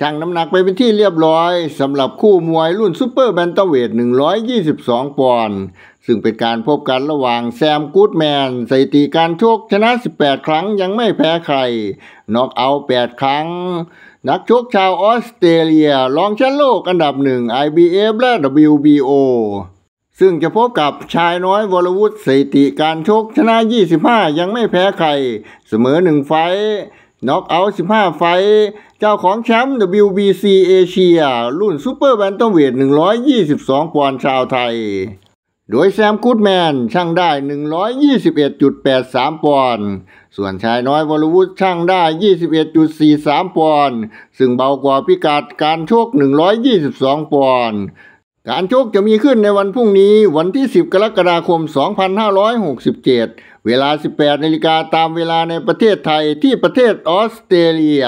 ชั่งน้ำหนักไปเป็นที่เรียบร้อย สำหรับคู่มวยรุ่นซูเปอร์แบนเตเวท122ปอนด์ซึ่งเป็นการพบกันระหว่างแซมกูดแมนสถิติการชกชนะ 18 ครั้งยังไม่แพ้ใครน็อกเอา 8 ครั้ง นักชกชาวออสเตรเลียรองแชมป์โลกอันดับหนึ่ง IBF และ WBO ซึ่งจะพบกับชายน้อยวรวุฒิสถิติการชกชนะ 25 ยังไม่แพ้ใคร เสมอหนึ่งไฟน็อกเอาท์15 ไฟ เจ้าของแชมป์ WBC เอเชียรุ่นซูเปอร์แบนเตอร์เวท 122 ปอนด์ชาวไทย โดยแซมกูดแมนช่างได้ 121.83 ปอนด์ ส่วนชายน้อยวรวุฒช่างได้ 21.43 ปอนด์ ซึ่งเบากว่าพิกัดการชก 122 ปอนด์การชกจะมีขึ้นในวันพรุ่งนี้ วันที่ 10 กรกฎาคม 2567 เวลา 18นาฬิกาตามเวลาในประเทศไทยที่ประเทศออสเตรเลีย